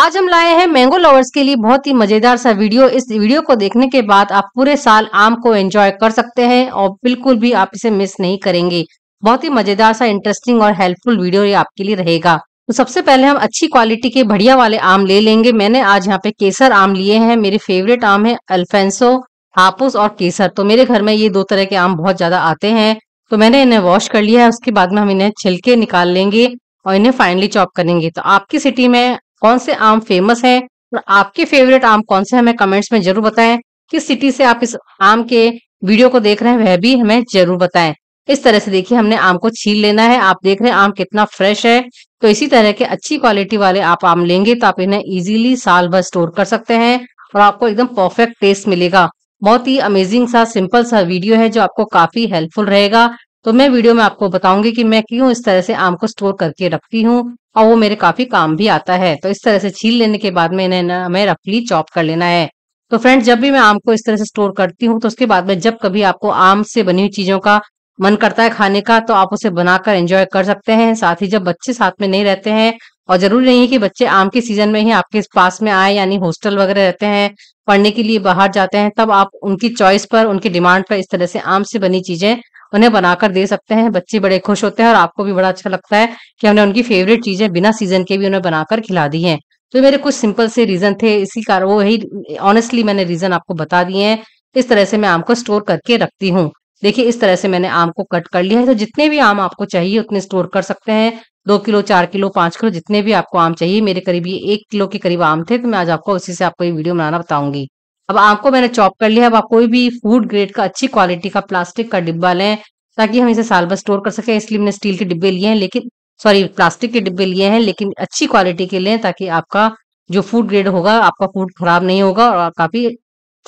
आज हम लाए हैं मैंगो लवर्स के लिए बहुत ही मजेदार सा वीडियो इस वीडियो को देखने के बाद आप पूरे साल आम को एंजॉय कर सकते हैं और बिल्कुल भी आप इसे मिस नहीं करेंगे बहुत ही मजेदार सा इंटरेस्टिंग और हेल्पफुल वीडियो ये आपके लिए रहेगा तो सबसे पहले हम अच्छी क्वालिटी के बढ़िया वाले आम ले लेंगे मैंने आज यहाँ पे केसर आम लिए हैं मेरे फेवरेट आम है अल्फेंसो हापुस और केसर तो मेरे घर में ये दो तरह के आम बहुत ज्यादा आते हैं तो मैंने इन्हें वॉश कर लिया है उसके बाद में हम इन्हें छिलके निकाल लेंगे और इन्हें फाइनली चॉप करेंगे तो आपकी सिटी में कौन से आम फेमस है और आपके फेवरेट आम कौन से हमें कमेंट्स में जरूर बताएं किस सिटी से आप इस आम के वीडियो को देख रहे हैं वह भी हमें जरूर बताएं इस तरह से देखिए हमने आम को छील लेना है आप देख रहे हैं आम कितना फ्रेश है तो इसी तरह के अच्छी क्वालिटी वाले आप आम लेंगे तो आप इन्हें इजीली साल भर स्टोर कर सकते हैं और आपको एकदम परफेक्ट टेस्ट मिलेगा बहुत ही अमेजिंग सा सिंपल सा वीडियो है जो आपको काफी हेल्पफुल रहेगा तो मैं वीडियो में आपको बताऊंगी कि मैं क्यों इस तरह से आम को स्टोर करके रखती हूँ और वो मेरे काफी काम भी आता है तो इस तरह से छील लेने के बाद में इन्हें हमें रफली चॉप कर लेना है तो फ्रेंड्स जब भी मैं आम को इस तरह से स्टोर करती हूँ तो उसके बाद में जब कभी आपको आम से बनी हुई चीजों का मन करता है खाने का तो आप उसे बनाकर एंजॉय कर सकते हैं साथ ही जब बच्चे साथ में नहीं रहते हैं और जरूरी नहीं है कि बच्चे आम के सीजन में ही आपके पास में आए यानी हॉस्टल वगैरह रहते हैं पढ़ने के लिए बाहर जाते हैं तब आप उनकी चॉइस पर उनकी डिमांड पर इस तरह से आम से बनी चीजें उन्हें बनाकर दे सकते हैं बच्चे बड़े खुश होते हैं और आपको भी बड़ा अच्छा लगता है कि हमने उनकी फेवरेट चीजें बिना सीजन के भी उन्हें बनाकर खिला दी हैं तो मेरे कुछ सिंपल से रीजन थे इसी कारण वो यही ऑनेस्टली मैंने रीजन आपको बता दिए हैं इस तरह से मैं आम को स्टोर करके रखती हूँ देखिए इस तरह से मैंने आम को कट कर लिया है तो जितने भी आम आपको चाहिए उतने स्टोर कर सकते हैं दो किलो चार किलो पांच किलो जितने भी आपको आम चाहिए मेरे करीब ये एक किलो के करीब आम थे तो मैं आज आपको उसी से आपको ये वीडियो बनाना बताऊंगी अब आपको मैंने चॉप कर लिया अब आप कोई भी फूड ग्रेड का अच्छी क्वालिटी का प्लास्टिक का डिब्बा लें ताकि हम इसे साल भर स्टोर कर सकें इसलिए मैंने स्टील के डिब्बे लिए हैं लेकिन सॉरी प्लास्टिक के डिब्बे लिए हैं लेकिन अच्छी क्वालिटी के लें ताकि आपका जो फूड ग्रेड होगा आपका फूड खराब नहीं होगा और काफ़ी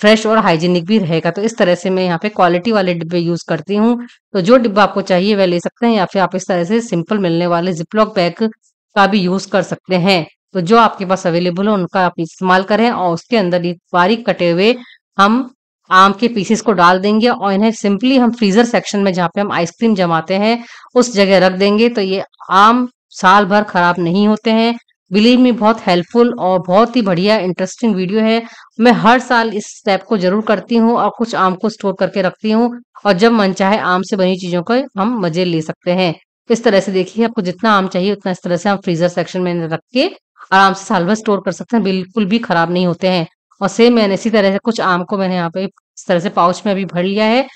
फ्रेश और हाइजीनिक भी रहेगा तो इस तरह से मैं यहाँ पे क्वालिटी वाले डिब्बे यूज़ करती हूँ तो जो डिब्बा आपको चाहिए वह ले सकते हैं या फिर आप इस तरह से सिंपल मिलने वाले जिपलॉक बैग का भी यूज़ कर सकते हैं तो जो आपके पास अवेलेबल हो उनका आप इस्तेमाल करें और उसके अंदर ये बारीक कटे हुए हम आम के पीसेस को डाल देंगे और इन्हें सिंपली हम फ्रीजर सेक्शन में जहाँ पे हम आइसक्रीम जमाते हैं उस जगह रख देंगे तो ये आम साल भर खराब नहीं होते हैं बिलीव मी बहुत हेल्पफुल और बहुत ही बढ़िया इंटरेस्टिंग वीडियो है मैं हर साल इस स्टेप को जरूर करती हूँ और कुछ आम को स्टोर करके रखती हूँ और जब मन चाहे आम से बनी चीजों को हम मजे ले सकते हैं इस तरह से देखिए आपको जितना आम चाहिए उतना इस तरह से हम फ्रीजर सेक्शन में रख के आराम से भर स्टोर कर सकते हैं बिल्कुल भी खराब नहीं होते हैं और सेम मैंने इसी तरह से कुछ आम को मैंने यहाँ पे इस तरह से पाउच में अभी भर लिया है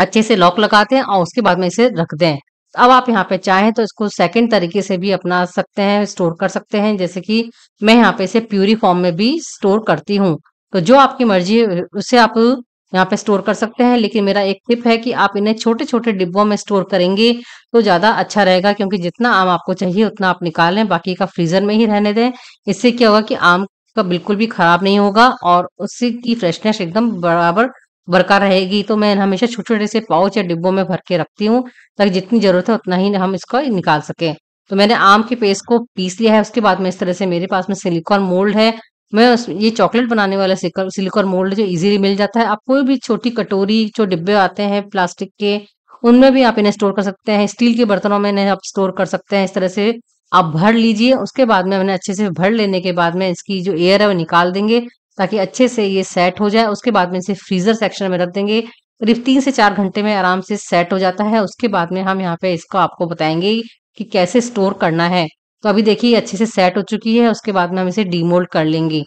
अच्छे से लॉक लगाते हैं और उसके बाद में इसे रख दें अब आप यहाँ पे चाहें तो इसको सेकंड तरीके से भी अपना सकते हैं स्टोर कर सकते हैं जैसे कि मैं यहाँ पे इसे प्यूरी फॉर्म में भी स्टोर करती हूँ तो जो आपकी मर्जी है उसे आप यहाँ पे स्टोर कर सकते हैं लेकिन मेरा एक टिप है कि आप इन्हें छोटे छोटे डिब्बों में स्टोर करेंगे तो ज़्यादा अच्छा रहेगा क्योंकि जितना आम आपको चाहिए उतना आप निकाल लें बाकी का फ्रीजर में ही रहने दें इससे क्या होगा कि आम का बिल्कुल भी खराब नहीं होगा और उससे की फ्रेशनेस एकदम बराबर बरकरार रहेगी तो मैं हमेशा छोटे छोटे से पाउच या डिब्बों में भर के रखती हूँ ताकि जितनी ज़रूरत है उतना ही हम इसको निकाल सकें तो मैंने आम के पेस्ट को पीस लिया है उसके बाद में इस तरह से मेरे पास में सिलिकॉन मोल्ड है मैं ये चॉकलेट बनाने वाला सिलिकॉन मोल्ड जो इजीली मिल जाता है आप कोई भी छोटी कटोरी जो डिब्बे आते हैं प्लास्टिक के उनमें भी आप इन्हें स्टोर कर सकते हैं स्टील के बर्तनों में इन्हें आप स्टोर कर सकते हैं इस तरह से आप भर लीजिए उसके बाद में हमने अच्छे से भर लेने के बाद में इसकी जो एयर है वो निकाल देंगे ताकि अच्छे से ये सेट हो जाए उसके बाद में इसे फ्रीजर सेक्शन में रख देंगे करीब तीन से चार घंटे में आराम से सेट हो जाता है उसके बाद में हम यहाँ पे इसको आपको बताएंगे कि कैसे स्टोर करना है तो अभी देखिए अच्छे से सेट हो चुकी है उसके बाद में हम इसे डीमोल्ड कर लेंगे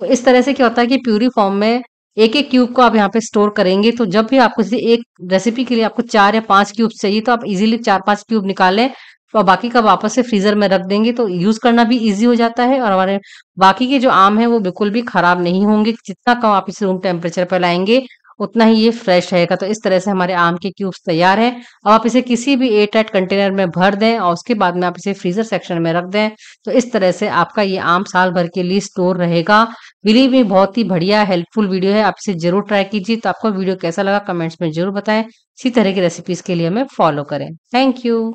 तो इस तरह से क्या होता है कि प्यूरी फॉर्म में एक एक क्यूब को आप यहाँ पे स्टोर करेंगे तो जब भी आपको एक रेसिपी के लिए आपको चार या पांच क्यूब चाहिए तो आप इजीली चार पांच क्यूब निकालें तो बाकी का वापस से फ्रीजर में रख देंगे तो यूज करना भी इजी हो जाता है और हमारे बाकी के जो आम है वो बिल्कुल भी खराब नहीं होंगे जितना कम आप इसे रूम टेम्परेचर पर लाएंगे उतना ही ये फ्रेश रहेगा तो इस तरह से हमारे आम के क्यूब्स तैयार हैं अब आप इसे किसी भी एयर टाइट कंटेनर में भर दें और उसके बाद में आप इसे फ्रीजर सेक्शन में रख दें तो इस तरह से आपका ये आम साल भर के लिए स्टोर रहेगा बिलीव में बहुत ही बढ़िया हेल्पफुल वीडियो है आप इसे जरूर ट्राई कीजिए तो आपको वीडियो कैसा लगा कमेंट्स में जरूर बताएं इसी तरह की रेसिपीज के लिए हमें फॉलो करें थैंक यू